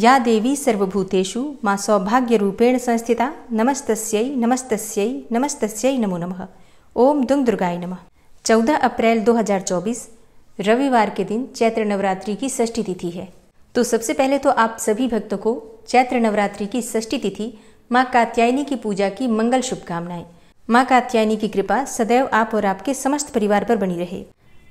या देवी सर्वभूतेषु सौभाग्य सौभाग्यरूपेण संस्थिता नमस्तस्यै नमस्तस्यै नमस्तस्यै नमो नमः ओम दुंग दुर्गाय नमः 14 अप्रैल 2024 रविवार के दिन चैत्र नवरात्रि की षष्ठी तिथि है तो सबसे पहले तो आप सभी भक्तों को चैत्र नवरात्रि की षष्ठी तिथि माँ कात्यायनी की पूजा की मंगल शुभकामनाएं माँ कात्यायनी की कृपा सदैव आप और आपके समस्त परिवार पर बनी रहे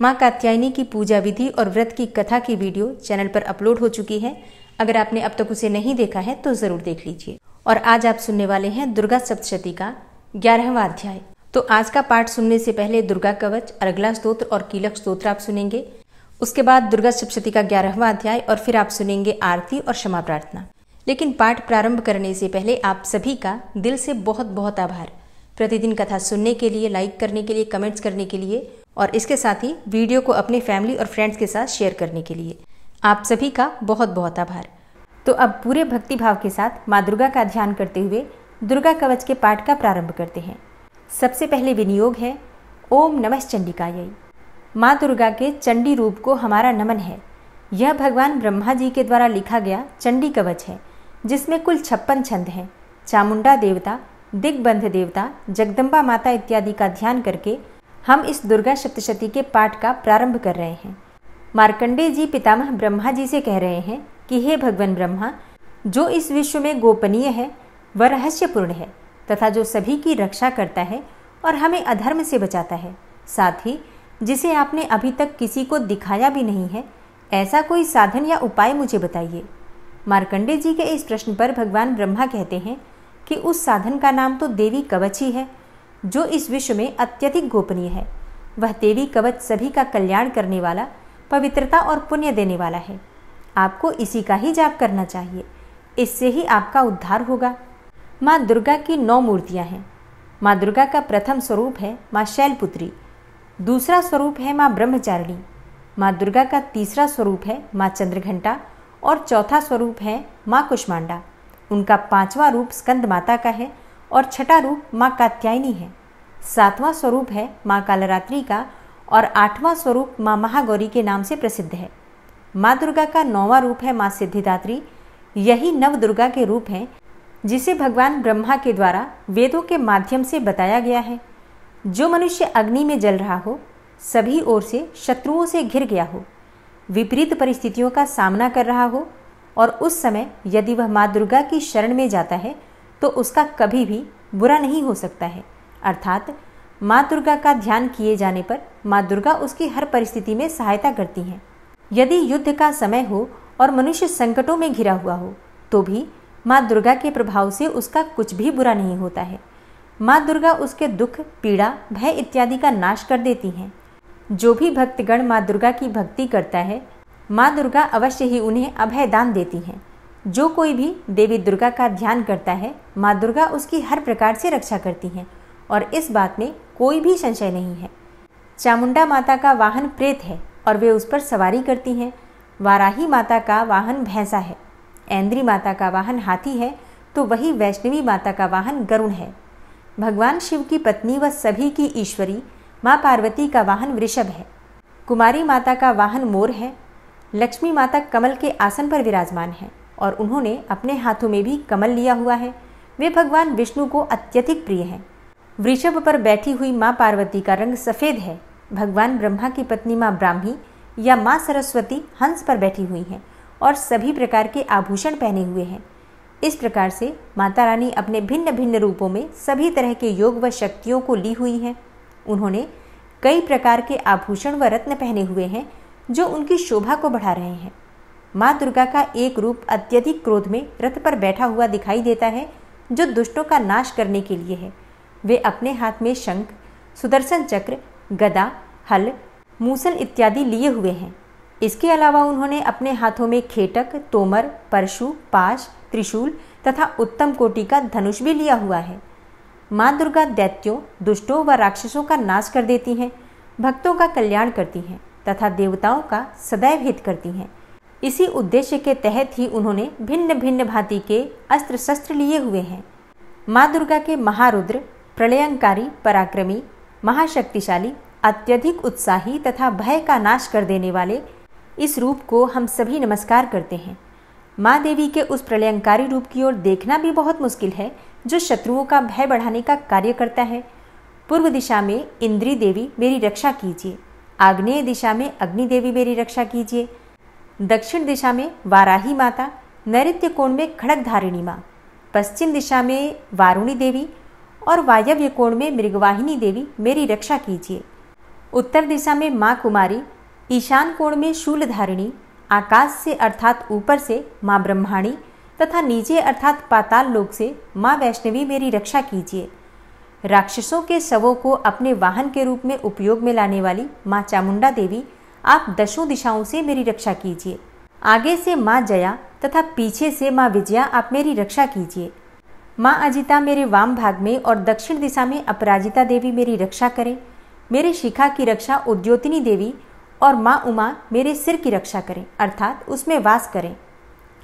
माँ कात्यायनी की पूजा विधि और व्रत की कथा की वीडियो चैनल पर अपलोड हो चुकी है अगर आपने अब तक उसे नहीं देखा है तो जरूर देख लीजिए और आज आप सुनने वाले हैं दुर्गा सप्तशती का ग्यारहवा अध्याय तो आज का पाठ सुनने से पहले दुर्गा कवच अर्गला स्त्रोत्र और कीलक स्त्रोत्र आप सुनेंगे उसके बाद दुर्गा सप्तशती का ग्यारहवा अध्याय और फिर आप सुनेंगे आरती और क्षमा प्रार्थना लेकिन पाठ प्रारंभ करने से पहले आप सभी का दिल से बहुत बहुत आभार प्रतिदिन कथा सुनने के लिए लाइक करने के लिए कमेंट्स करने के लिए और इसके साथ ही वीडियो को अपने फैमिली और फ्रेंड्स के साथ शेयर करने के लिए आप सभी का बहुत बहुत आभार तो अब पूरे भक्ति भाव के साथ माँ दुर्गा का ध्यान करते हुए दुर्गा कवच के पाठ का प्रारंभ करते हैं सबसे पहले विनियोग है ओम नमः चंडिकायै माँ दुर्गा के चंडी रूप को हमारा नमन है यह भगवान ब्रह्मा जी के द्वारा लिखा गया चंडी कवच है जिसमें कुल छप्पन छंद हैं चामुंडा देवता दिग्बंध देवता जगदम्बा माता इत्यादि का ध्यान करके हम इस दुर्गा सप्तशती के पाठ का प्रारंभ कर रहे हैं मार्कंडे जी पितामह ब्रह्मा जी से कह रहे हैं कि हे भगवान ब्रह्मा जो इस विश्व में गोपनीय है वह रहस्यपूर्ण है तथा जो सभी की रक्षा करता है और हमें अधर्म से बचाता है साथ ही जिसे आपने अभी तक किसी को दिखाया भी नहीं है ऐसा कोई साधन या उपाय मुझे बताइए मार्कंडे जी के इस प्रश्न पर भगवान ब्रह्मा कहते हैं कि उस साधन का नाम तो देवी कवच ही है जो इस विश्व में अत्यधिक गोपनीय है वह देवी कवच सभी का कल्याण करने वाला पवित्रता और पुण्य देने वाला है आपको इसी का ही जाप करना चाहिए इससे ही आपका उद्धार होगा माँ दुर्गा की नौ मूर्तियाँ हैं माँ दुर्गा का प्रथम स्वरूप है माँ शैलपुत्री दूसरा स्वरूप है माँ ब्रह्मचारिणी माँ दुर्गा का तीसरा स्वरूप है माँ चंद्रघंटा और चौथा स्वरूप है माँ कुष्मांडा उनका पांचवा रूप स्कंद माता का है और छठा रूप माँ कात्यायनी है सातवां स्वरूप है माँ कालरात्रि का और आठवां स्वरूप माँ महागौरी के नाम से प्रसिद्ध है माँ दुर्गा का नौवां रूप है माँ सिद्धिदात्री यही नव दुर्गा के रूप हैं जिसे भगवान ब्रह्मा के द्वारा वेदों के माध्यम से बताया गया है जो मनुष्य अग्नि में जल रहा हो सभी ओर से शत्रुओं से घिर गया हो विपरीत परिस्थितियों का सामना कर रहा हो और उस समय यदि वह माँ दुर्गा की शरण में जाता है तो उसका कभी भी बुरा नहीं हो सकता है अर्थात माँ दुर्गा का ध्यान किए जाने पर माँ दुर्गा उसकी हर परिस्थिति में सहायता करती हैं यदि युद्ध का समय हो और मनुष्य संकटों में घिरा हुआ हो तो भी माँ दुर्गा के प्रभाव से उसका कुछ भी बुरा नहीं होता है माँ दुर्गा उसके दुख पीड़ा भय इत्यादि का नाश कर देती हैं जो भी भक्तगण माँ दुर्गा की भक्ति करता है माँ दुर्गा अवश्य ही उन्हें अभय दान देती हैं जो कोई भी देवी दुर्गा का ध्यान करता है माँ दुर्गा उसकी हर प्रकार से रक्षा करती हैं और इस बात में कोई भी संशय नहीं है चामुंडा माता का वाहन प्रेत है और वे उस पर सवारी करती हैं वाराही माता का वाहन भैंसा है ऐन्द्री माता का वाहन हाथी है तो वही वैष्णवी माता का वाहन गरुण है भगवान शिव की पत्नी व सभी की ईश्वरी माँ पार्वती का वाहन वृषभ है कुमारी माता का वाहन मोर है लक्ष्मी माता कमल के आसन पर विराजमान है और उन्होंने अपने हाथों में भी कमल लिया हुआ है वे भगवान विष्णु को अत्यधिक प्रिय हैं वृषभ पर बैठी हुई माँ पार्वती का रंग सफ़ेद है भगवान ब्रह्मा की पत्नी माँ ब्राह्मी या माँ सरस्वती हंस पर बैठी हुई हैं और सभी प्रकार के आभूषण पहने हुए हैं इस प्रकार से माता रानी अपने भिन्न भिन्न रूपों में सभी तरह के योग व शक्तियों को ली हुई हैं उन्होंने कई प्रकार के आभूषण व रत्न पहने हुए हैं जो उनकी शोभा को बढ़ा रहे हैं माँ दुर्गा का एक रूप अत्यधिक क्रोध में रथ पर बैठा हुआ दिखाई देता है जो दुष्टों का नाश करने के लिए है वे अपने हाथ में शंख सुदर्शन चक्र गदा हल मूसल इत्यादि लिए हुए हैं इसके अलावा उन्होंने अपने हाथों में खेटक तोमर परशु पाश त्रिशूल तथा उत्तम कोटि का धनुष भी लिया हुआ है माँ दुर्गा दैत्यों दुष्टों व राक्षसों का नाश कर देती हैं भक्तों का कल्याण करती हैं तथा देवताओं का सदैव हित करती हैं इसी उद्देश्य के तहत ही उन्होंने भिन्न भिन्न भांति के अस्त्र शस्त्र लिए हुए हैं माँ दुर्गा के महारुद्र प्रलयंकारी पराक्रमी महाशक्तिशाली अत्यधिक उत्साही तथा भय का नाश कर देने वाले इस रूप को हम सभी नमस्कार करते हैं माँ देवी के उस प्रलयंकारी रूप की ओर देखना भी बहुत मुश्किल है जो शत्रुओं का भय बढ़ाने का कार्य करता है पूर्व दिशा में इंद्री देवी मेरी रक्षा कीजिए आग्नेय दिशा में अग्नि देवी मेरी रक्षा कीजिए दक्षिण दिशा में वाराही माता नैत्य कोण में खड़क धारिणी माँ पश्चिम दिशा में वारुणी देवी और वायव्य कोण में मृगवाहिनी देवी मेरी रक्षा कीजिए उत्तर दिशा में माँ कुमारी ईशान कोण में शूलधारिणी आकाश से अर्थात ऊपर से माँ ब्रह्माणी तथा नीचे अर्थात पाताल लोक से माँ वैष्णवी मेरी रक्षा कीजिए राक्षसों के शवों को अपने वाहन के रूप में उपयोग में लाने वाली माँ चामुंडा देवी आप दशों दिशाओं से मेरी रक्षा कीजिए आगे से माँ जया तथा पीछे से माँ विजया आप मेरी रक्षा कीजिए माँ अजिता मेरे वाम भाग में और दक्षिण दिशा में अपराजिता देवी मेरी रक्षा करें मेरे शिखा की रक्षा उद्योतिनी देवी और माँ उमा मेरे सिर की रक्षा करें अर्थात उसमें वास करें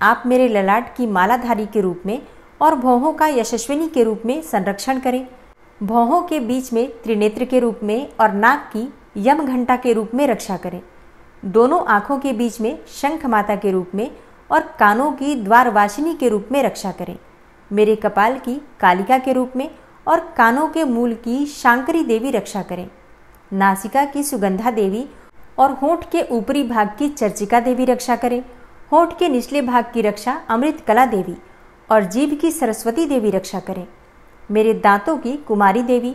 आप मेरे ललाट की मालाधारी के रूप में और भौहों का यशस्विनी के रूप में संरक्षण करें भौहों के बीच में त्रिनेत्र के रूप में और नाक की यम घंटा के रूप में रक्षा करें दोनों आँखों के बीच में शंख माता के रूप में और कानों की द्वारवासिनी के रूप में रक्षा करें मेरे कपाल की कालिका के रूप में और कानों के मूल की शांकरी देवी रक्षा करें नासिका की सुगंधा देवी और होठ के ऊपरी भाग की चर्चिका देवी रक्षा करें होठ के निचले भाग की रक्षा अमृत कला देवी और जीभ की सरस्वती देवी रक्षा करें मेरे दांतों की कुमारी देवी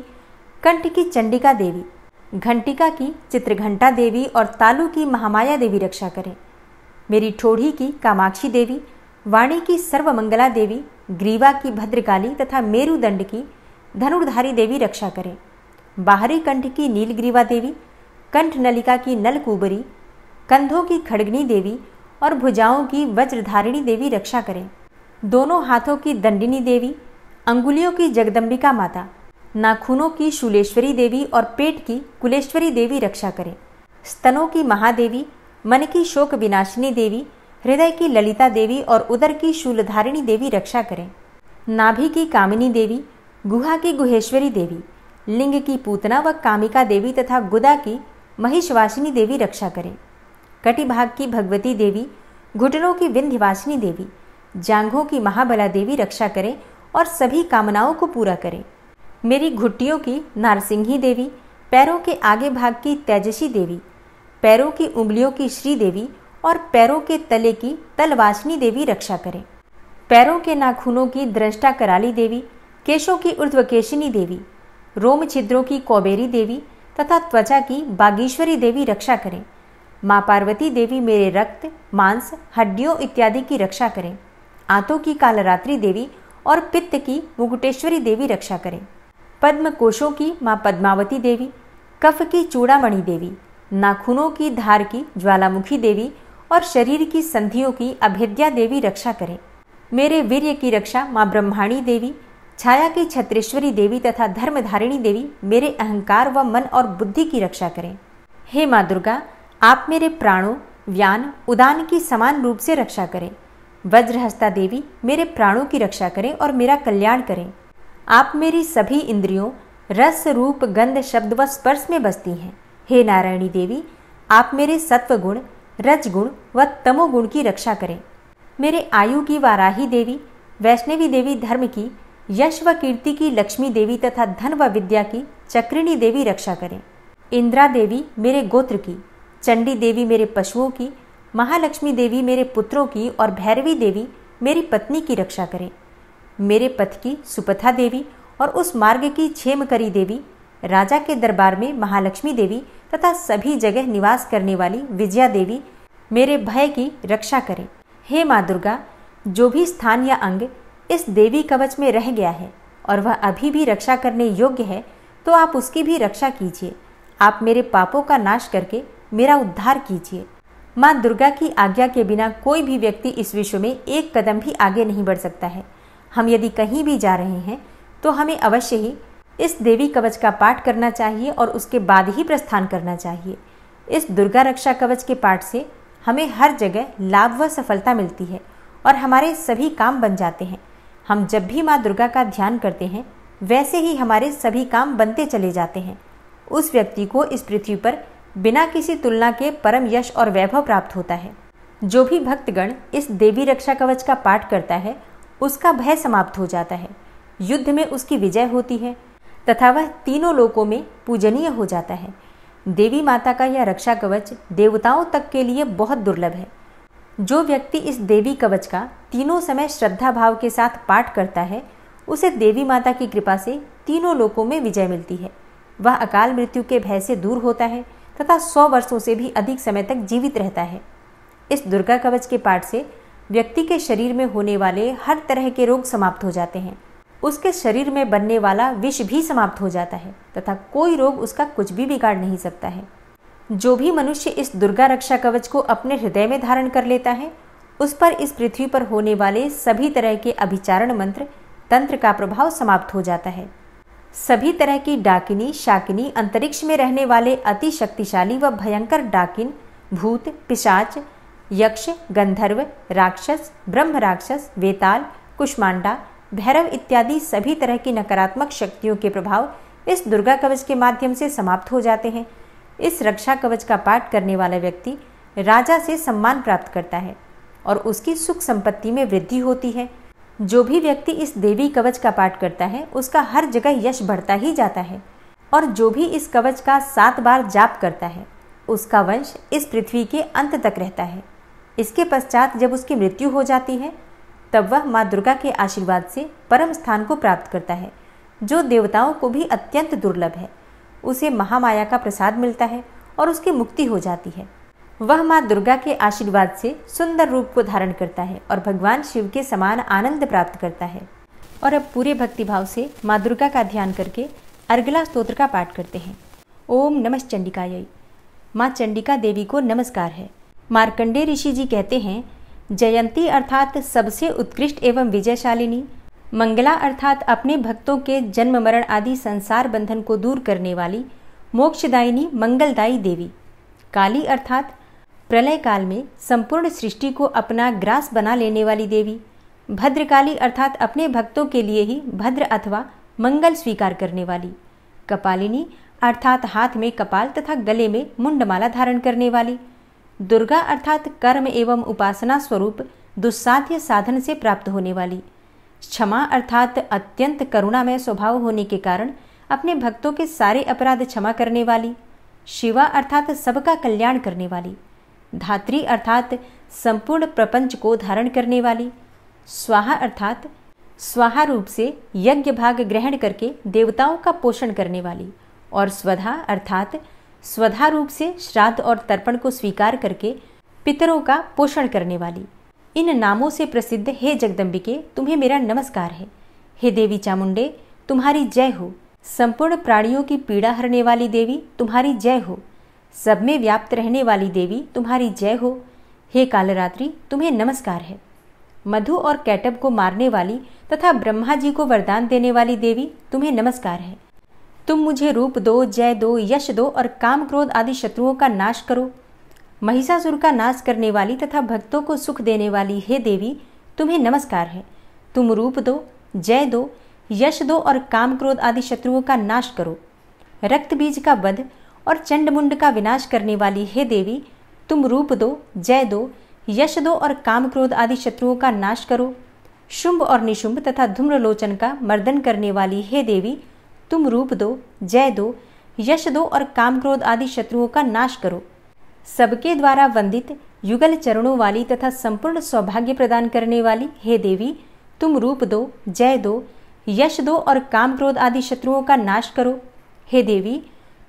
कंठ की चंडिका देवी घंटिका की चित्रघंटा देवी और तालु की महामाया देवी रक्षा करें मेरी ठोढ़ी की कामाक्षी देवी वाणी की सर्वमंगला देवी ग्रीवा की भद्रकाली तथा मेरुदंड की धनुर्धारी देवी रक्षा करें बाहरी कंठ की नीलग्रीवा देवी कंठ नलिका की नलकुबरी कंधों की खड़गनी देवी और भुजाओं की वज्रधारिणी देवी रक्षा करें दोनों हाथों की दंडिनी देवी अंगुलियों की जगदम्बिका माता नाखूनों की शूलेश्वरी देवी और पेट की कुलेश्वरी देवी रक्षा करें स्तनों की महादेवी मन की शोक विनाशिनी देवी हृदय की ललिता देवी और उदर की शूलधारिणी देवी रक्षा करें नाभि की कामिनी देवी गुहा की गुहेश्वरी देवी लिंग की पूतना व कामिका देवी तथा गुदा की महिषवासिनी देवी रक्षा करें कटिभाग की भगवती देवी घुटनों की विंध्यवासिनी देवी जांघों की महाबला देवी रक्षा करें और सभी कामनाओं को पूरा करें मेरी घुट्टियों की नारसिंही देवी पैरों के आगे भाग की तेजसी देवी पैरों की उंगलियों की श्री देवी और पैरों के तले की तलवासिनी देवी रक्षा करें पैरों के नाखूनों की दृष्टा कराली देवी केशों की उर्ध्वकेशिनी देवी रोम छिद्रों की कौबेरी देवी तथा त्वचा की बागेश्वरी देवी रक्षा करें माँ पार्वती देवी मेरे रक्त मांस हड्डियों इत्यादि की रक्षा करें आंतों की कालरात्रि देवी और पित्त की मुकुटेश्वरी देवी रक्षा करें पद्म कोशों की माँ पद्मावती देवी कफ की चूड़ामणि देवी नाखूनों की धार की ज्वालामुखी देवी और शरीर की संधियों की अभेद्या देवी रक्षा करें मेरे वीर्य की रक्षा माँ ब्रह्माणी देवी छाया की छत्रेश्वरी देवी तथा धर्मधारिणी देवी मेरे अहंकार व मन और बुद्धि की रक्षा करें हे माँ दुर्गा आप मेरे प्राणों व्यान उदान की समान रूप से रक्षा करें वज्रहस्ता देवी मेरे प्राणों की रक्षा करें और मेरा कल्याण करें आप मेरी सभी इंद्रियों रस रूप गंध शब्द व स्पर्श में बसती हैं हे नारायणी देवी आप मेरे सत्व गुण रजगुण व तमोगुण की रक्षा करें मेरे आयु की वाराही देवी वैष्णवी देवी धर्म की यश व कीर्ति की लक्ष्मी देवी तथा धन व विद्या की चक्रिणी देवी रक्षा करें इंद्रा देवी मेरे गोत्र की चंडी देवी मेरे पशुओं की महालक्ष्मी देवी मेरे पुत्रों की और भैरवी देवी मेरी पत्नी की रक्षा करें मेरे पथ की सुपथा देवी और उस मार्ग की छेमकरी देवी राजा के दरबार में महालक्ष्मी देवी तथा सभी जगह निवास करने वाली विजया देवी मेरे भय की रक्षा करें हे माँ दुर्गा जो भी स्थान या अंग इस देवी कवच में रह गया है और वह अभी भी रक्षा करने योग्य है तो आप उसकी भी रक्षा कीजिए आप मेरे पापों का नाश करके मेरा उद्धार कीजिए माँ दुर्गा की आज्ञा के बिना कोई भी व्यक्ति इस विश्व में एक कदम भी आगे नहीं बढ़ सकता है हम यदि कहीं भी जा रहे हैं तो हमें अवश्य ही इस देवी कवच का पाठ करना चाहिए और उसके बाद ही प्रस्थान करना चाहिए इस दुर्गा रक्षा कवच के पाठ से हमें हर जगह लाभ व सफलता मिलती है और हमारे सभी काम बन जाते हैं हम जब भी माँ दुर्गा का ध्यान करते हैं वैसे ही हमारे सभी काम बनते चले जाते हैं उस व्यक्ति को इस पृथ्वी पर बिना किसी तुलना के परम यश और वैभव प्राप्त होता है जो भी भक्तगण इस देवी रक्षा कवच का पाठ करता है उसका भय समाप्त हो जाता है युद्ध में उसकी विजय होती है तथा वह तीनों लोकों में पूजनीय हो जाता है देवी माता का यह रक्षा कवच देवताओं तक के लिए बहुत दुर्लभ है जो व्यक्ति इस देवी कवच का तीनों समय श्रद्धा भाव के साथ पाठ करता है उसे देवी माता की कृपा से तीनों लोकों में विजय मिलती है वह अकाल मृत्यु के भय से दूर होता है तथा सौ वर्षों से भी अधिक समय तक जीवित रहता है इस दुर्गा कवच के पाठ से व्यक्ति के शरीर में होने वाले हर तरह के रोग समाप्त हो जाते हैं उसके शरीर में बनने वाला विष भी समाप्त हो जाता है तथा कोई रोग उसका कुछ भी बिगाड़ नहीं सकता है जो भी मनुष्य इस दुर्गा रक्षा कवच को अपने हृदय में धारण कर लेता है उस पर इस पृथ्वी पर होने वाले सभी तरह के अभिचारण मंत्र तंत्र का प्रभाव समाप्त हो जाता है सभी तरह की डाकिनी शाकिनी अंतरिक्ष में रहने वाले अति शक्तिशाली व भयंकर डाकिन भूत पिशाच यक्ष गंधर्व राक्षस ब्रह्म राक्षस वेताल कुष्मांडा भैरव इत्यादि सभी तरह की नकारात्मक शक्तियों के प्रभाव इस दुर्गा कवच के माध्यम से समाप्त हो जाते हैं इस रक्षा कवच का पाठ करने वाला व्यक्ति राजा से सम्मान प्राप्त करता है और उसकी सुख संपत्ति में वृद्धि होती है जो भी व्यक्ति इस देवी कवच का पाठ करता है उसका हर जगह यश बढ़ता ही जाता है और जो भी इस कवच का सात बार जाप करता है उसका वंश इस पृथ्वी के अंत तक रहता है इसके पश्चात जब उसकी मृत्यु हो जाती है तब वह माँ दुर्गा के आशीर्वाद से परम स्थान को प्राप्त करता है जो देवताओं को भी अत्यंत दुर्लभ है उसे महामाया का प्रसाद मिलता है और उसकी मुक्ति हो जाती है वह माँ दुर्गा के आशीर्वाद से सुंदर रूप को धारण करता है और भगवान शिव के समान आनंद प्राप्त करता है और अब पूरे भक्तिभाव से माँ दुर्गा का ध्यान करके अर्गला स्तोत्र का पाठ करते हैं ओम नमः चंडिकायी माँ चंडिका देवी को नमस्कार है मार्कंडे ऋषि जी कहते हैं जयंती अर्थात सबसे उत्कृष्ट एवं विजयशालिनी मंगला अर्थात अपने भक्तों के जन्म मरण आदि संसार बंधन को दूर करने वाली मोक्षदायिनी मंगलदायी देवी काली अर्थात प्रलय काल में संपूर्ण सृष्टि को अपना ग्रास बना लेने वाली देवी भद्रकाली अर्थात अपने भक्तों के लिए ही भद्र अथवा मंगल स्वीकार करने वाली कपालिनी अर्थात हाथ में कपाल तथा गले में मुंडमाला धारण करने वाली दुर्गा अर्थात कर्म एवं उपासना स्वरूप दुस्साध्य साधन से प्राप्त होने वाली क्षमा अर्थात अत्यंत करुणामय स्वभाव होने के कारण अपने भक्तों के सारे अपराध क्षमा करने वाली शिवा अर्थात सबका कल्याण करने वाली धात्री अर्थात संपूर्ण प्रपंच को धारण करने वाली स्वाहा अर्थात स्वाहा रूप से यज्ञ भाग ग्रहण करके देवताओं का पोषण करने वाली और स्वधा अर्थात स्वधा रूप से श्राद्ध और तर्पण को स्वीकार करके पितरों का पोषण करने वाली इन नामों से प्रसिद्ध हे जगदम्बिके तुम्हें मेरा नमस्कार है हे देवी चामुंडे तुम्हारी जय हो संपूर्ण प्राणियों की पीड़ा हरने वाली देवी तुम्हारी जय हो सब में व्याप्त रहने वाली देवी तुम्हारी जय हो हे कालरात्रि तुम्हें नमस्कार है मधु और कैटब को मारने वाली तथा ब्रह्मा जी को वरदान देने वाली देवी तुम्हें नमस्कार है तुम मुझे रूप दो जय दो यश दो और काम क्रोध आदि शत्रुओं का नाश करो महिषासुर का नाश करने वाली तथा भक्तों को सुख देने वाली हे देवी तुम्हें नमस्कार है तुम रूप दो जय दो यश दो और काम क्रोध आदि शत्रुओं का नाश करो रक्त बीज का वध और चंडमुंड का विनाश करने वाली हे देवी तुम रूप दो जय दो यश दो और काम क्रोध आदि शत्रुओं का नाश करो शुंभ और निशुंभ तथा धूम्रलोचन का मर्दन करने वाली हे देवी तुम रूप दो जय दो यश दो और काम क्रोध आदि शत्रुओं का नाश करो सबके द्वारा वंदित युगल चरणों वाली तथा संपूर्ण सौभाग्य प्रदान करने वाली हे देवी तुम रूप दो जय दो यश दो और काम क्रोध आदि शत्रुओं का नाश करो हे देवी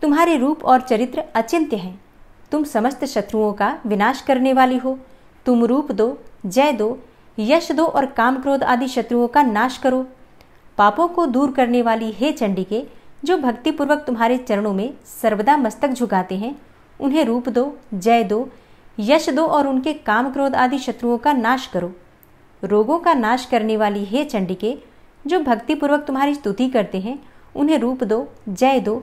तुम्हारे रूप और चरित्र अचिंत्य हैं तुम समस्त शत्रुओं का विनाश करने वाली हो तुम रूप दो जय दो यश दो और काम क्रोध आदि शत्रुओं का नाश करो पापों को दूर करने वाली हे चंडिके जो भक्तिपूर्वक तुम्हारे चरणों में सर्वदा मस्तक झुकाते हैं उन्हें रूप दो जय दो यश दो और उनके काम क्रोध आदि शत्रुओं का नाश करो रोगों का नाश करने वाली हे चंडिके जो भक्तिपूर्वक तुम्हारी स्तुति करते हैं उन्हें रूप दो जय दो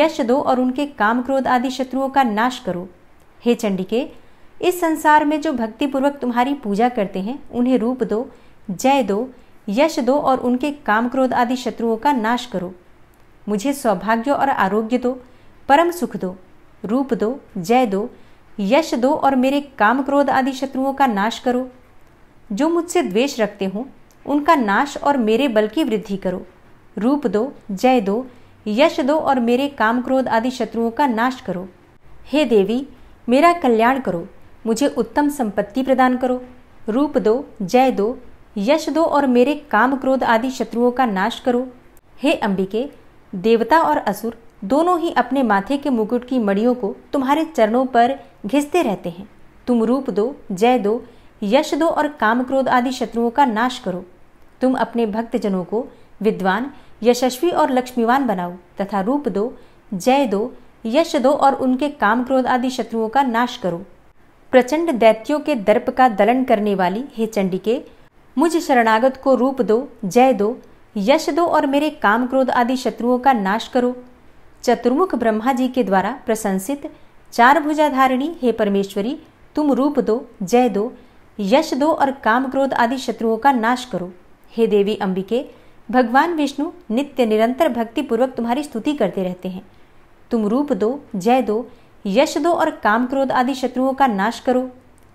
यश दो और उनके काम क्रोध आदि शत्रुओं का नाश करो हे चंडिके इस संसार में जो भक्तिपूर्वक तुम्हारी पूजा करते हैं उन्हें रूप दो जय दो यश दो और उनके काम क्रोध आदि शत्रुओं का नाश करो मुझे सौभाग्य और आरोग्य दो परम सुख दो रूप दो जय दो यश दो और मेरे काम क्रोध आदि शत्रुओं का नाश करो जो मुझसे द्वेष रखते हों उनका नाश और मेरे बल की वृद्धि करो रूप दो जय दो यश दो और मेरे काम क्रोध आदि शत्रुओं का नाश करो हे देवी मेरा कल्याण करो मुझे उत्तम संपत्ति प्रदान करो रूप दो जय दो यश दो और मेरे काम क्रोध आदि शत्रुओं का नाश करो हे अंबिके देवता और असुर दोनों ही अपने माथे के मुकुट की मड़ियों को तुम्हारे चरणों पर घिसते रहते हैं तुम रूप दो जय दो यश दो और काम क्रोध आदि शत्रुओं का नाश करो तुम अपने भक्तजनों को विद्वान यशस्वी और लक्ष्मीवान बनाओ तथा रूप दो जय दो यश दो और उनके काम क्रोध आदि शत्रुओं का नाश करो प्रचंड दैत्यों के दर्प का दलन करने वाली हे चंडिके मुझ शरणागत को रूप दो जय दो यश दो और मेरे काम क्रोध आदि शत्रुओं का नाश करो चतुर्मुख ब्रह्मा जी के द्वारा प्रशंसित चार भुजाधारिणी हे परमेश्वरी तुम रूप दो जय दो यश दो और काम क्रोध आदि शत्रुओं का नाश करो हे देवी अंबिके भगवान विष्णु नित्य निरंतर भक्तिपूर्वक तुम्हारी स्तुति करते रहते हैं तुम रूप दो जय दो यश दो और काम क्रोध आदि शत्रुओं का नाश करो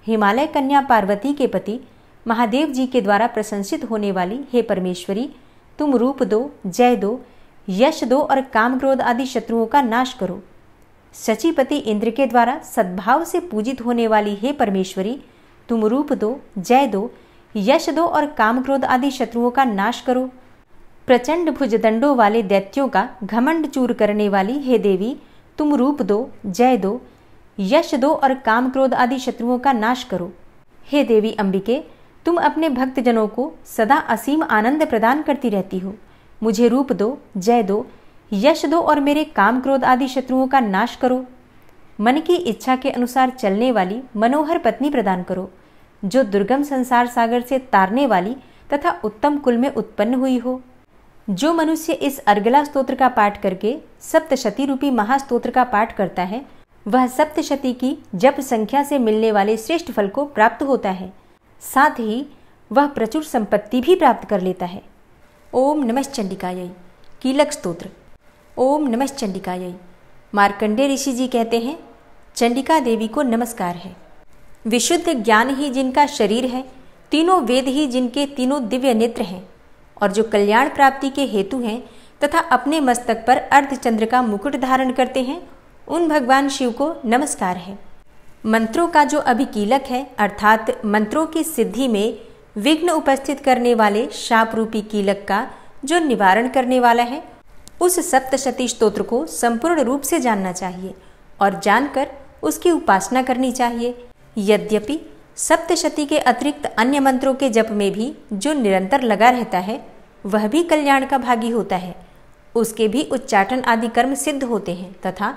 हिमालय कन्या पार्वती के पति महादेव जी के द्वारा प्रशंसित होने वाली हे परमेश्वरी तुम रूप दो जय दो यश दो और काम क्रोध आदि शत्रुओं का नाश करो सचिपति इंद्र के द्वारा सद्भाव से पूजित होने वाली हे परमेश्वरी तुम रूप दो जय दो यश दो और काम क्रोध आदि शत्रुओं का नाश करो प्रचंड भुजदंडों वाले दैत्यों का घमंड चूर करने वाली हे देवी तुम रूप दो जय दो यश दो और काम क्रोध आदि शत्रुओं का नाश करो हे देवी अंबिके तुम अपने भक्तजनों को सदा असीम आनंद प्रदान करती रहती हो मुझे रूप दो जय दो यश दो और मेरे काम क्रोध आदि शत्रुओं का नाश करो मन की इच्छा के अनुसार चलने वाली मनोहर पत्नी प्रदान करो जो दुर्गम संसार सागर से तारने वाली तथा उत्तम कुल में उत्पन्न हुई हो जो मनुष्य इस अर्गला स्तोत्र का पाठ करके सप्तशती रूपी महास्त्रोत्र का पाठ करता है वह सप्तशती की जप संख्या से मिलने वाले श्रेष्ठ फल को प्राप्त होता है साथ ही वह प्रचुर संपत्ति भी प्राप्त कर लेता है ओम नमः चंडिकायी कीलक स्त्रोत्र ओम नमः चंडिकायी मार्कंडे ऋषि जी कहते हैं चंडिका देवी को नमस्कार है विशुद्ध ज्ञान ही जिनका शरीर है तीनों वेद ही जिनके तीनों दिव्य नेत्र हैं और जो कल्याण प्राप्ति के हेतु हैं तथा अपने मस्तक पर अर्धचंद्र का मुकुट धारण करते हैं उन भगवान शिव को नमस्कार है मंत्रों का जो अभिकीलक है अर्थात मंत्रों की सिद्धि में विघ्न उपस्थित करने वाले शाप रूपी कीलक का जो निवारण करने वाला है उस सप्तशती स्त्रोत्र को संपूर्ण रूप से जानना चाहिए और जानकर उसकी उपासना करनी चाहिए यद्यपि सप्तशती के अतिरिक्त अन्य मंत्रों के जप में भी जो निरंतर लगा रहता है वह भी कल्याण का भागी होता है उसके भी उच्चाटन आदि कर्म सिद्ध होते हैं तथा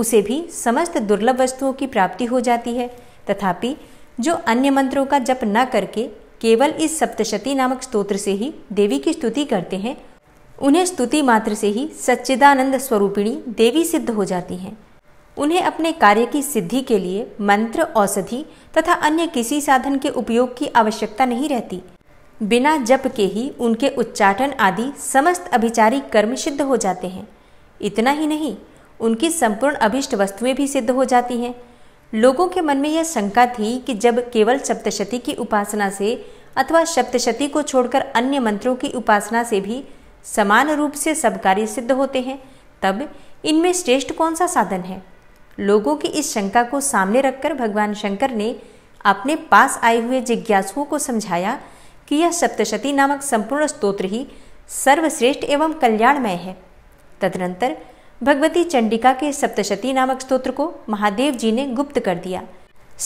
उसे भी समस्त दुर्लभ वस्तुओं की प्राप्ति हो जाती है तथापि जो अन्य मंत्रों का जप न करके केवल इस सप्तशती नामक स्तोत्र से ही देवी की स्तुति करते हैं उन्हें स्तुति मात्र से ही सच्चिदानंद स्वरूपिणी देवी सिद्ध हो जाती हैं उन्हें अपने कार्य की सिद्धि के लिए मंत्र औषधि तथा अन्य किसी साधन के उपयोग की आवश्यकता नहीं रहती बिना जप के ही उनके उच्चाटन आदि समस्त अभिचारिक कर्म सिद्ध हो जाते हैं इतना ही नहीं उनकी संपूर्ण अभिष्ट वस्तुएं भी सिद्ध हो जाती हैं लोगों के मन में यह शंका थी कि जब केवल सप्तशती की उपासना से अथवा सप्तशती को छोड़कर अन्य मंत्रों की उपासना से भी समान रूप से सब कार्य सिद्ध होते हैं तब इनमें श्रेष्ठ कौन सा साधन है लोगों की इस शंका को सामने रखकर भगवान शंकर ने अपने पास आए हुए जिज्ञासुओं को समझाया कि यह सप्तशती नामक संपूर्ण स्तोत्र ही सर्वश्रेष्ठ एवं कल्याणमय है तदनंतर भगवती चंडिका के सप्तशती नामक स्तोत्र को महादेव जी ने गुप्त कर दिया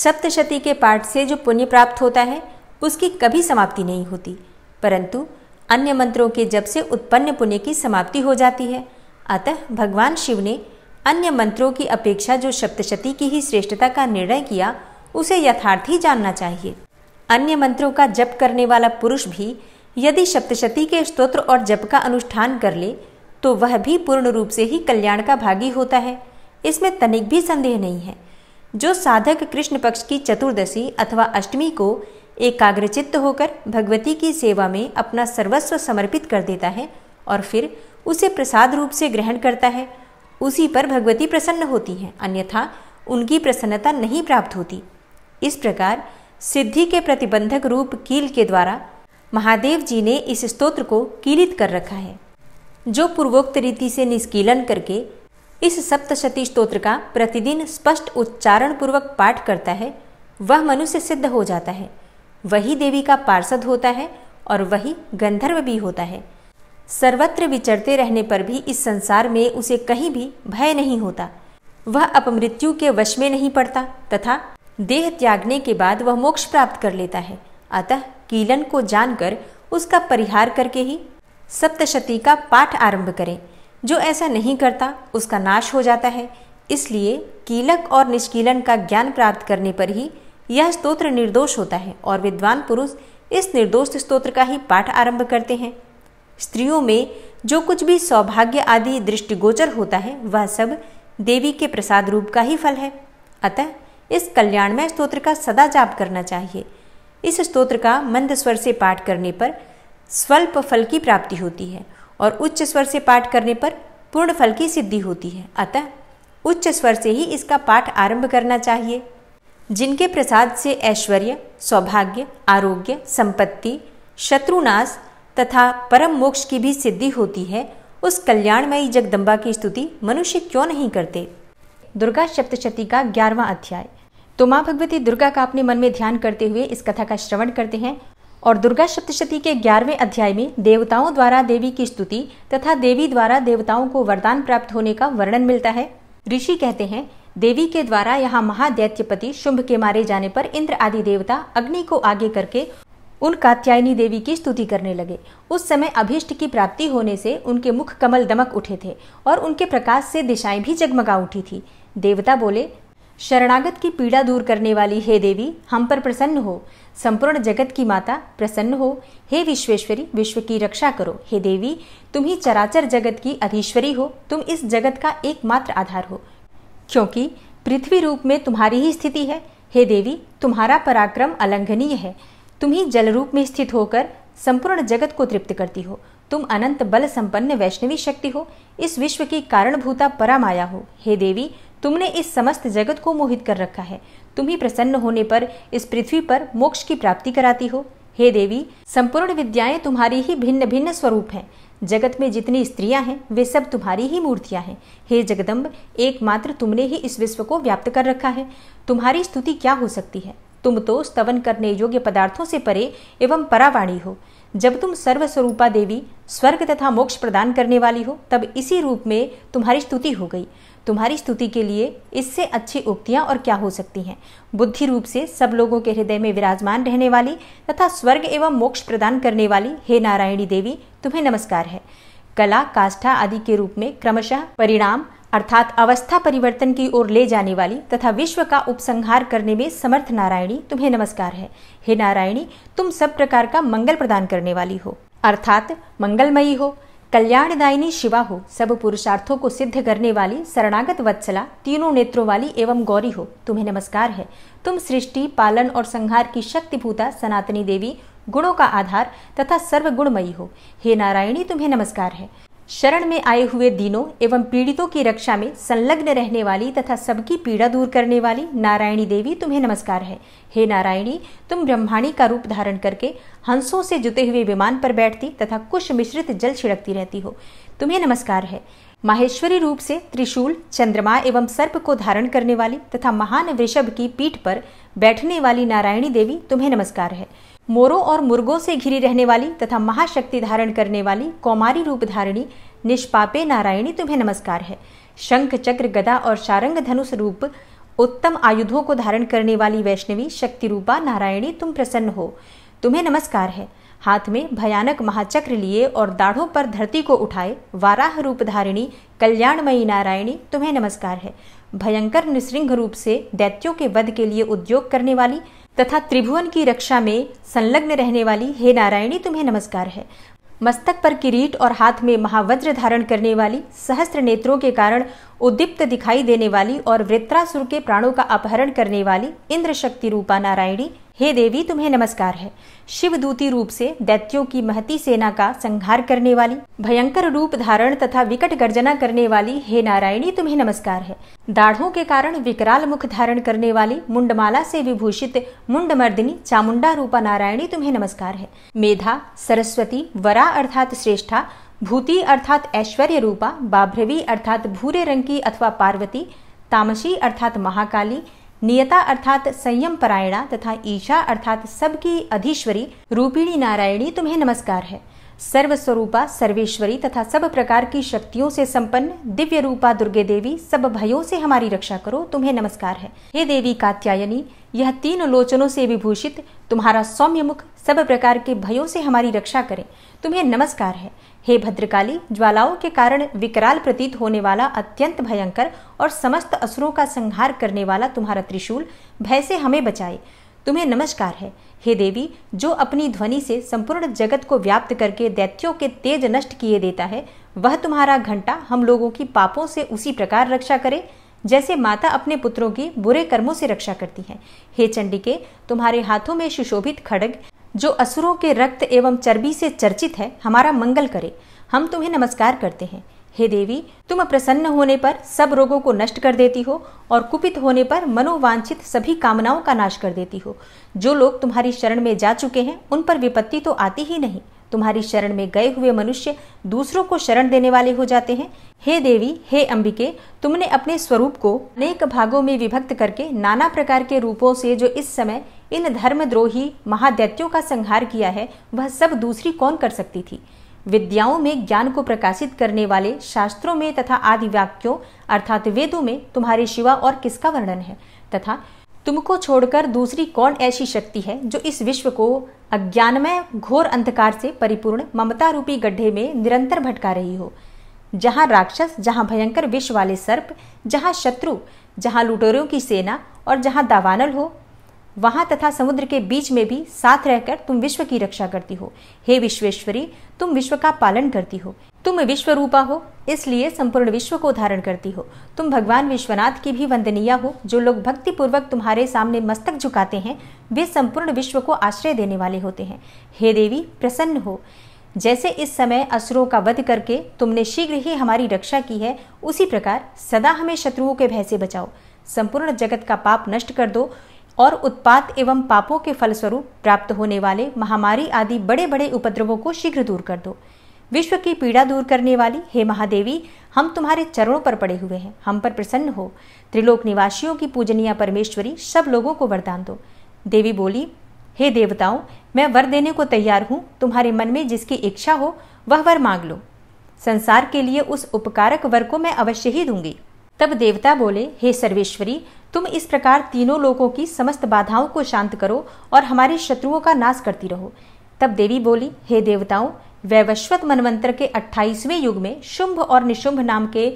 सप्तशती के पाठ से जो पुण्य प्राप्त होता है उसकी कभी समाप्ति नहीं होती परंतु अन्य मंत्रों के जब से उत्पन्न पुण्य की समाप्ति हो जाती है अतः भगवान शिव ने अन्य मंत्रों की अपेक्षा जो सप्तशती की ही श्रेष्ठता का निर्णय किया उसे यथार्थ ही जानना चाहिए अन्य मंत्रों का जप करने वाला पुरुष भी यदि सप्तशती के स्तोत्र और जप का अनुष्ठान कर ले तो वह भी पूर्ण रूप से ही कल्याण का भागी होता है इसमें तनिक भी संदेह नहीं है जो साधक कृष्ण पक्ष की चतुर्दशी अथवा अष्टमी को एकाग्रचित्त होकर भगवती की सेवा में अपना सर्वस्व समर्पित कर देता है और फिर उसे प्रसाद रूप से ग्रहण करता है उसी पर भगवती प्रसन्न होती है अन्यथा उनकी प्रसन्नता नहीं प्राप्त होती इस प्रकार सिद्धि के प्रतिबंधक रूप कील के द्वारा महादेव जी ने इस स्तोत्र को कीलित कर रखा है जो पूर्वोक्त रीति से निष्कीलन करके इस सप्तशती स्त्रोत्र का प्रतिदिन स्पष्ट उच्चारण पूर्वक पाठ करता है वह मनुष्य सिद्ध हो जाता है वही देवी का पार्षद होता है और वही गंधर्व भी होता है सर्वत्र विचरते रहने पर भी इस संसार में उसे कहीं भी भय नहीं होता वह अपमृत्यु के वश में नहीं पड़ता तथा देह त्यागने के बाद वह मोक्ष प्राप्त कर लेता है अतः कीलन को जानकर उसका परिहार करके ही सप्तशती का पाठ आरंभ करें जो ऐसा नहीं करता उसका नाश हो जाता है इसलिए कीलक और निष्कीलन का ज्ञान प्राप्त करने पर ही यह स्तोत्र निर्दोष होता है और विद्वान पुरुष इस निर्दोष स्तोत्र का ही पाठ आरंभ करते हैं स्त्रियों में जो कुछ भी सौभाग्य आदि दृष्टिगोचर होता है वह सब देवी के प्रसाद रूप का ही फल है अतः इस कल्याणमय स्तोत्र का सदा जाप करना चाहिए इस स्तोत्र का मंद स्वर से पाठ करने पर स्वल्प फल की प्राप्ति होती है और उच्च स्वर से पाठ करने पर पूर्ण फल की सिद्धि होती है अतः उच्च स्वर से ही इसका पाठ आरंभ करना चाहिए जिनके प्रसाद से ऐश्वर्य सौभाग्य आरोग्य संपत्ति शत्रुनाश तथा परम मोक्ष की भी सिद्धि होती है उस कल्याणमयी जगदम्बा की स्तुति मनुष्य क्यों नहीं करते दुर्गा सप्तशती का ग्यारहवा अध्याय तो माँ भगवती दुर्गा का अपने मन में ध्यान करते हुए इस कथा का श्रवण करते हैं और दुर्गा सप्तशती के ग्यारहवें अध्याय में देवताओं द्वारा देवी की स्तुति तथा देवी द्वारा देवताओं को वरदान प्राप्त होने का वर्णन मिलता है ऋषि कहते हैं देवी के द्वारा यहाँ महादैत्यपति शुंभ के मारे जाने पर इंद्र आदि देवता अग्नि को आगे करके उन कात्यायनी देवी की स्तुति करने लगे उस समय अभिष्ट की प्राप्ति होने से उनके मुख कमल दमक उठे थे और उनके प्रकाश से दिशाएं भी जगमगा उठी थी देवता बोले शरणागत की पीड़ा दूर करने वाली हे देवी हम पर प्रसन्न हो संपूर्ण जगत की माता प्रसन्न हो हे विश्वेश्वरी विश्व की रक्षा करो हे देवी तुम ही चराचर जगत की अधीश्वरी हो तुम इस जगत का एकमात्र आधार हो क्योंकि पृथ्वी रूप में तुम्हारी ही स्थिति है हे देवी तुम्हारा पराक्रम अलंघनीय है तुम ही जल रूप में स्थित होकर संपूर्ण जगत को तृप्त करती हो तुम अनंत बल संपन्न वैष्णवी शक्ति हो इस विश्व की कारणभूता परामाया हो हे देवी तुमने इस समस्त जगत को मोहित कर रखा है तुम ही प्रसन्न होने पर इस पृथ्वी पर मोक्ष की प्राप्ति कराती हो हे देवी संपूर्ण विद्याएं तुम्हारी ही भिन्न भिन्न स्वरूप हैं जगत में जितनी स्त्रियां हैं वे सब तुम्हारी ही मूर्तियां हैं हे जगदम्ब एकमात्र तुमने ही इस विश्व को व्याप्त कर रखा है तुम्हारी स्तुति क्या हो सकती है तुम तो स्तवन करने योग्य पदार्थों से परे एवं परावाणी हो जब तुम सर्वस्वरूपा देवी स्वर्ग तथा मोक्ष प्रदान करने वाली हो तब इसी रूप में तुम्हारी स्तुति हो गई तुम्हारी स्तुति के लिए इससे अच्छी उक्तियाँ और क्या हो सकती हैं बुद्धि रूप से सब लोगों के हृदय में विराजमान रहने वाली तथा स्वर्ग एवं मोक्ष प्रदान करने वाली हे नारायणी देवी तुम्हें नमस्कार है कला काष्ठा आदि के रूप में क्रमशः परिणाम अर्थात अवस्था परिवर्तन की ओर ले जाने वाली तथा विश्व का उपसंहार करने में समर्थ नारायणी तुम्हें नमस्कार है हे नारायणी तुम सब प्रकार का मंगल प्रदान करने वाली हो अर्थात मंगलमयी हो कल्याणदायिनी शिवा हो सब पुरुषार्थों को सिद्ध करने वाली शरणागत वत्सला तीनों नेत्रों वाली एवं गौरी हो तुम्हें नमस्कार है तुम सृष्टि पालन और संहार की शक्ति भूता सनातनी देवी गुणों का आधार तथा सर्वगुणमयी हो हे नारायणी तुम्हें नमस्कार है शरण में आए हुए दीनों एवं पीड़ितों की रक्षा में संलग्न रहने वाली तथा सबकी पीड़ा दूर करने वाली नारायणी देवी तुम्हें नमस्कार है हे नारायणी तुम ब्रह्माणी का रूप धारण करके हंसों से जुते हुए विमान पर बैठती तथा कुश मिश्रित जल छिड़कती रहती हो तुम्हें नमस्कार है माहेश्वरी रूप से त्रिशूल चंद्रमा एवं सर्प को धारण करने वाली तथा महान वृषभ की पीठ पर बैठने वाली नारायणी देवी तुम्हें नमस्कार है मोरों और मुर्गों से घिरी रहने वाली तथा महाशक्ति धारण करने वाली कौमारी रूप धारिणी निष्पापे नारायणी तुम्हें नमस्कार है शंख चक्र गदा और शारंग धनुष रूप उत्तम आयुधों को धारण करने वाली वैष्णवी शक्ति रूपा नारायणी तुम प्रसन्न हो तुम्हें नमस्कार है हाथ में भयानक महाचक्र लिए और दाढ़ों पर धरती को उठाए वाराह रूप धारिणी कल्याणमयी नारायणी तुम्हें नमस्कार है भयंकर नृसिंह रूप से दैत्यों के वध के लिए उद्योग करने वाली तथा त्रिभुवन की रक्षा में संलग्न रहने वाली हे नारायणी तुम्हें नमस्कार है मस्तक पर किरीट और हाथ में महावज्र धारण करने वाली सहस्त्र नेत्रों के कारण उद्दीप्त दिखाई देने वाली और वृत्रासुर के प्राणों का अपहरण करने वाली इंद्र शक्ति रूपा नारायणी हे देवी तुम्हें नमस्कार है शिव दूती रूप से दैत्यों की महती सेना का संहार करने वाली भयंकर रूप धारण तथा विकट गर्जना करने वाली हे नारायणी तुम्हें नमस्कार है दाढ़ों के कारण विकराल मुख धारण करने वाली मुंडमाला से विभूषित मुंड मर्दिनी चामुंडा रूपा नारायणी तुम्हें नमस्कार है मेधा सरस्वती वरा अर्थात श्रेष्ठा भूति अर्थात ऐश्वर्य रूपा बाभ्रवी अर्थात भूरे रंग की अथवा पार्वती तामसी अर्थात महाकाली नियता अर्थात संयम परायणा तथा ईशा अर्थात सबकी अधीश्वरी रूपिणी नारायणी तुम्हें नमस्कार है सर्वस्वरूपा सर्वेश्वरी तथा सब प्रकार की शक्तियों से संपन्न दिव्य रूपा दुर्गे देवी सब भयों से हमारी रक्षा करो तुम्हें नमस्कार है हे देवी कात्यायनी यह तीन लोचनों से विभूषित तुम्हारा सौम्य मुख सब प्रकार के भयों से हमारी रक्षा करे तुम्हें नमस्कार है हे भद्रकाली ज्वालाओं के कारण विकराल प्रतीत होने वाला अत्यंत भयंकर और समस्त असुरों का संहार करने वाला तुम्हारा त्रिशूल भय से हमें बचाए तुम्हें नमस्कार है हे देवी जो अपनी ध्वनि से संपूर्ण जगत को व्याप्त करके दैत्यों के तेज नष्ट किए देता है वह तुम्हारा घंटा हम लोगों की पापों से उसी प्रकार रक्षा करे जैसे माता अपने पुत्रों की बुरे कर्मों से रक्षा करती है हे चंडिके तुम्हारे हाथों में सुशोभित खड़ग जो असुरों के रक्त एवं चर्बी से चर्चित है हमारा मंगल करे हम तुम्हें नमस्कार करते हैं हे देवी तुम प्रसन्न होने पर सब रोगों को नष्ट कर देती हो और कुपित होने पर मनोवांछित सभी कामनाओं का नाश कर देती हो जो लोग तुम्हारी शरण में जा चुके हैं उन पर विपत्ति तो आती ही नहीं तुम्हारी शरण में गए हुए मनुष्य दूसरों को शरण देने वाले हो जाते हैं हे देवी हे अंबिके तुमने अपने स्वरूप को अनेक भागों में विभक्त करके नाना प्रकार के रूपों से जो इस समय इन धर्मद्रोही महादैत्यों का संहार किया है वह सब दूसरी कौन कर सकती थी विद्याओं में ज्ञान को प्रकाशित करने वाले शास्त्रों में तथा आदि वाक्यों अर्थात वेदों में तुम्हारे शिवा और किसका वर्णन है तथा तुमको छोड़कर दूसरी कौन ऐसी शक्ति है जो इस विश्व को अज्ञानमय घोर अंधकार से परिपूर्ण ममता रूपी गड्ढे में निरंतर भटका रही हो जहाँ राक्षस जहाँ भयंकर विश्व वाले सर्प जहाँ शत्रु जहाँ लुटेरों की सेना और जहाँ दावानल हो वहां तथा समुद्र के बीच में भी साथ रहकर तुम विश्व की रक्षा करती हो हे विश्वेश्वरी तुम विश्व का पालन करती हो तुम विश्व रूपा हो इसलिए संपूर्ण विश्व को धारण करती हो तुम भगवान विश्वनाथ की भी वंदनीय हो जो लोग भक्ति पूर्वक तुम्हारे सामने मस्तक झुकाते हैं वे संपूर्ण विश्व को आश्रय देने वाले होते हैं हे देवी प्रसन्न हो जैसे इस समय असुरों का वध करके तुमने शीघ्र ही हमारी रक्षा की है उसी प्रकार सदा हमें शत्रुओं के भय से बचाओ संपूर्ण जगत का पाप नष्ट कर दो और उत्पात एवं पापों के फलस्वरूप प्राप्त होने वाले महामारी आदि बड़े बड़े उपद्रवों को शीघ्र दूर कर दो विश्व की पीड़ा दूर करने वाली हे महादेवी हम तुम्हारे चरणों पर पड़े हुए हैं हम पर प्रसन्न हो त्रिलोक निवासियों की पूजनीय परमेश्वरी सब लोगों को वरदान दो देवी बोली हे देवताओं मैं वर देने को तैयार हूँ तुम्हारे मन में जिसकी इच्छा हो वह वर मांग लो संसार के लिए उस उपकारक वर को मैं अवश्य ही दूंगी तब देवता बोले हे सर्वेश्वरी तुम इस प्रकार तीनों लोगों की समस्त बाधाओं को शांत करो और हमारे शत्रुओं का नाश करती रहो तब देवी बोली हे देवताओं वैवस्वत मनवंतर के अट्ठाईसवें युग में शुंभ और निशुंभ नाम के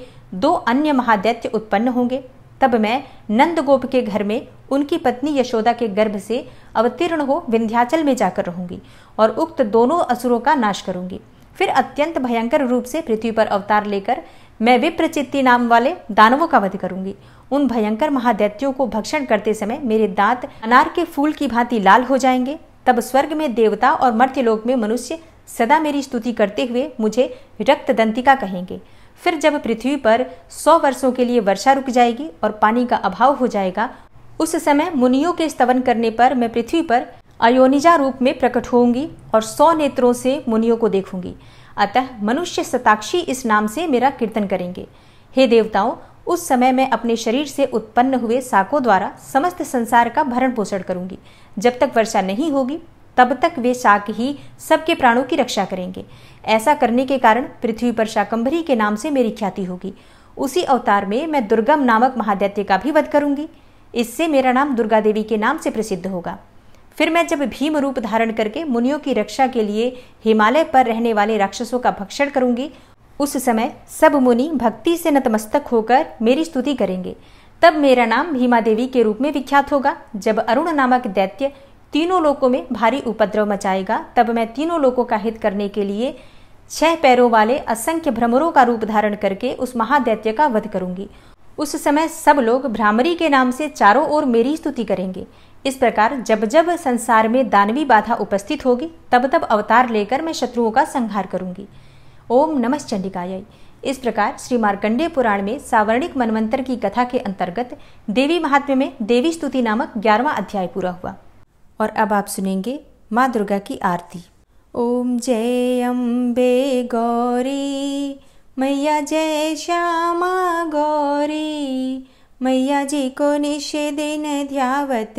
दो अन्य महादैत्य उत्पन्न होंगे तब मैं नंदगोप के घर में उनकी पत्नी यशोदा के गर्भ से अवतीर्ण हो विंध्याचल में जाकर रहूंगी और उक्त दोनों असुरों का नाश करूंगी फिर अत्यंत भयंकर रूप से पृथ्वी पर अवतार लेकर मैं विप्रचित्ती नाम वाले दानवों का वध करूंगी उन भयंकर महादैत्यों को भक्षण करते समय मेरे दांत अनार के फूल की भांति लाल हो जाएंगे तब स्वर्ग में देवता और मर्त्यलोक में मनुष्य सदा मेरी स्तुति करते हुए मुझे रक्त दंतिका कहेंगे फिर जब पृथ्वी पर सौ वर्षों के लिए वर्षा रुक जाएगी और पानी का अभाव हो जाएगा उस समय मुनियों के स्तवन करने पर मैं पृथ्वी पर अयोनिजा रूप में प्रकट होंगी और सौ नेत्रों से मुनियों को देखूंगी अतः मनुष्य सताक्षी इस नाम से मेरा कीर्तन करेंगे हे देवताओं उस समय मैं अपने शरीर से उत्पन्न हुए साकों द्वारा समस्त संसार का भरण पोषण करूंगी जब तक वर्षा नहीं होगी तब तक वे शाक ही सबके प्राणों की रक्षा करेंगे ऐसा करने के कारण पृथ्वी पर शाकंभरी के नाम से मेरी ख्याति होगी उसी अवतार में मैं दुर्गम नामक महादैत्य का भी वध करूंगी इससे मेरा नाम दुर्गा देवी के नाम से प्रसिद्ध होगा फिर मैं जब भीम रूप धारण करके मुनियों की रक्षा के लिए हिमालय पर रहने वाले राक्षसों का भक्षण करूंगी उस समय सब मुनि भक्ति से नतमस्तक होकर मेरी स्तुति करेंगे तब मेरा नाम भीमा देवी के रूप में विख्यात होगा जब अरुण नामक दैत्य तीनों लोकों में भारी उपद्रव मचाएगा तब मैं तीनों लोगों का हित करने के लिए छह पैरों वाले असंख्य भ्रमरों का रूप धारण करके उस महादैत्य का वध करूंगी उस समय सब लोग भ्रामरी के नाम से चारों ओर मेरी स्तुति करेंगे इस प्रकार जब जब संसार में दानवी बाधा उपस्थित होगी तब तब अवतार लेकर मैं शत्रुओं का संहार करूंगी ओम नमः चंडिकाय इस प्रकार श्री मार्कंडेय पुराण में सावर्णिक मनवंतर की कथा के अंतर्गत देवी महात्म्य में देवी स्तुति नामक ग्यारहवा अध्याय पूरा हुआ और अब आप सुनेंगे माँ दुर्गा की आरती ओम जय अम्बे गौरी मैया जय श्यामा गौरी मैया जी को निषेधन ध्यावत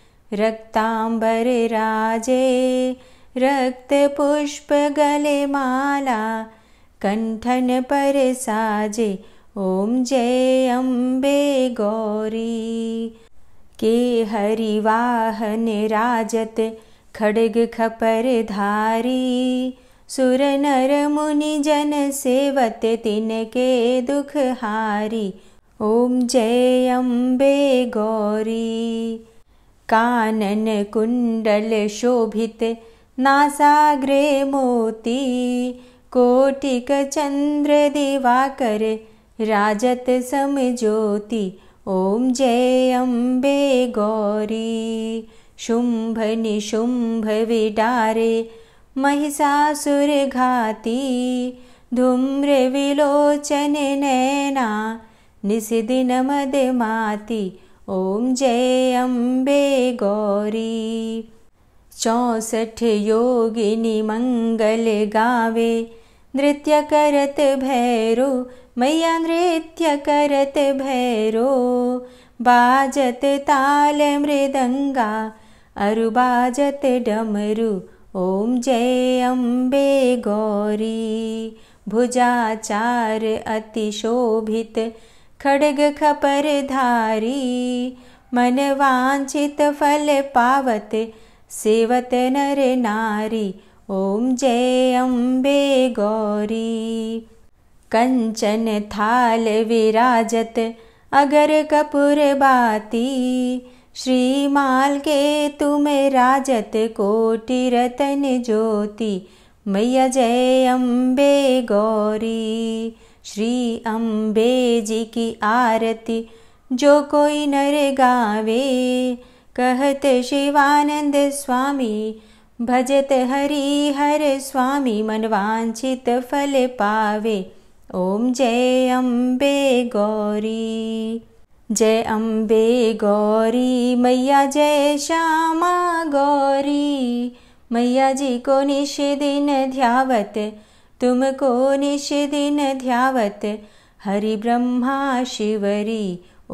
रक्ताम्बर राजे रक्त पुष्प गले माला कण्ठन परसाजे साजे जय अम्बे गौरी। के हरिवाहन राजत खड्ग खपर धारी सुर नर मुनि जन सेवत तिनके दुख हारी। ॐ अम्बे गौरी। कानन शोभिते नासाग्रे मोती कोटिक दिवाकर राजत सम ज्योति ॐ जय अम्बे गौरी शुम्भनिशुम्भविडारे महिषासुरघाती धूम्रविलोचन नैना माती ॐ अम्बे गौरी चौसठ योगिनि करत भैरो मैया नृत्य करत भैरो बाजत ताल तालमृदङ्गा अरुबाजत डमरु ॐ अम्बे गौरी भुजाचार अतिशोभित खड्गखपरधारी मनवाञ्छितफल पावत सेवत नर नारी ॐ गौरी। कञ्चन थाल विराजत अगर कपुर बाती। श्रीमाल मालके तुम राजत कोटि रतन ज्योति जय अम्बे गौरी। श्री अम्बे जी की आरती जो कोई नर गावे कहत शिवानंद स्वामी भजत हरि हर स्वामी मनवांछित फल पावे ओम जय अम्बे गौरी जय अम्बे गौरी मैया जय श्यामा गौरी मैया जी को दिन ध्यावत तुमको दिन ध्यावत हरि ब्रह्मा शिवरी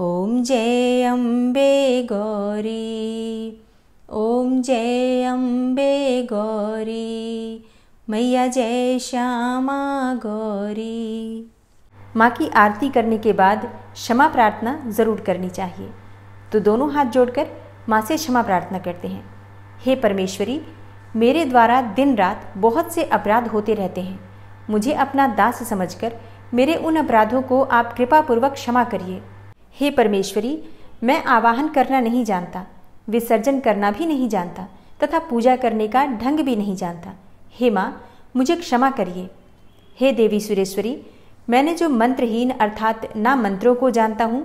ओम जय अम्बे गौरी ओम जय अम्बे गौरी मैया जय श्यामा गौरी माँ की आरती करने के बाद क्षमा प्रार्थना ज़रूर करनी चाहिए तो दोनों हाथ जोड़कर माँ से क्षमा प्रार्थना करते हैं हे परमेश्वरी मेरे द्वारा दिन रात बहुत से अपराध होते रहते हैं मुझे अपना दास समझकर मेरे उन अपराधों को आप कृपा पूर्वक क्षमा करिए हे परमेश्वरी मैं आवाहन करना नहीं जानता विसर्जन करना भी नहीं जानता तथा पूजा करने का ढंग भी नहीं जानता हे माँ मुझे क्षमा करिए हे देवी सुरेश्वरी मैंने जो मंत्रहीन अर्थात ना मंत्रों को जानता हूँ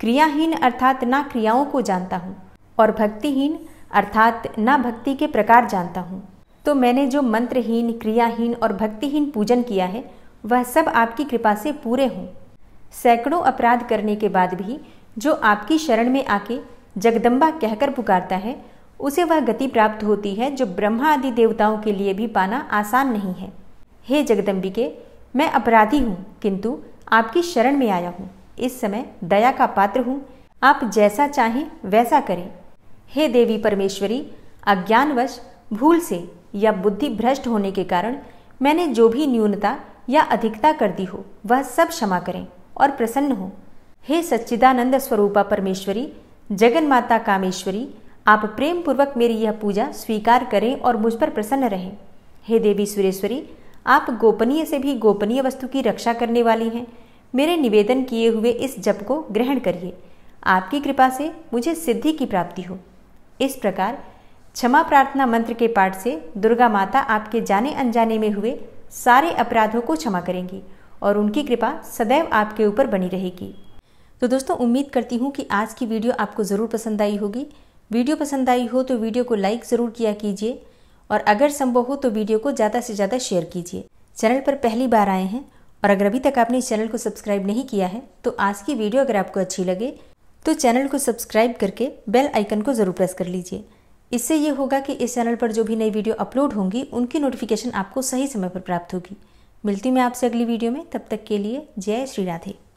क्रियाहीन अर्थात ना क्रियाओं को जानता हूँ और भक्तिहीन अर्थात ना भक्ति के प्रकार जानता हूँ तो मैंने जो मंत्रहीन क्रियाहीन और भक्तिहीन पूजन किया है वह सब आपकी कृपा से पूरे हों सैकड़ों अपराध करने के बाद भी जो आपकी शरण में आके जगदम्बा कहकर पुकारता है उसे वह गति प्राप्त होती है जो ब्रह्मा आदि देवताओं के लिए भी पाना आसान नहीं है हे जगदम्बिके मैं अपराधी हूँ किंतु आपकी शरण में आया हूँ इस समय दया का पात्र हूँ आप जैसा चाहें वैसा करें हे देवी परमेश्वरी अज्ञानवश भूल से या बुद्धि भ्रष्ट होने के कारण मैंने जो भी न्यूनता या अधिकता कर दी हो वह सब क्षमा करें और प्रसन्न हो हे सच्चिदानंद स्वरूपा परमेश्वरी जगन माता कामेश्वरी आप प्रेम पूर्वक मेरी यह पूजा स्वीकार करें और मुझ पर प्रसन्न रहें हे देवी सुरेश्वरी आप गोपनीय से भी गोपनीय वस्तु की रक्षा करने वाली हैं मेरे निवेदन किए हुए इस जप को ग्रहण करिए आपकी कृपा से मुझे सिद्धि की प्राप्ति हो इस प्रकार क्षमा प्रार्थना मंत्र के पाठ से दुर्गा माता आपके जाने अनजाने में हुए सारे अपराधों को क्षमा करेंगी और उनकी कृपा सदैव आपके ऊपर बनी रहेगी तो दोस्तों उम्मीद करती हूँ कि आज की वीडियो आपको ज़रूर पसंद आई होगी वीडियो पसंद आई हो तो वीडियो को लाइक ज़रूर किया कीजिए और अगर संभव हो तो वीडियो को ज़्यादा से ज़्यादा शेयर कीजिए चैनल पर पहली बार आए हैं और अगर अभी तक आपने चैनल को सब्सक्राइब नहीं किया है तो आज की वीडियो अगर आपको अच्छी लगे तो चैनल को सब्सक्राइब करके बेल आइकन को ज़रूर प्रेस कर लीजिए इससे ये होगा कि इस चैनल पर जो भी नई वीडियो अपलोड होंगी उनकी नोटिफिकेशन आपको सही समय पर प्राप्त होगी मिलती मैं आपसे अगली वीडियो में तब तक के लिए जय श्री राधे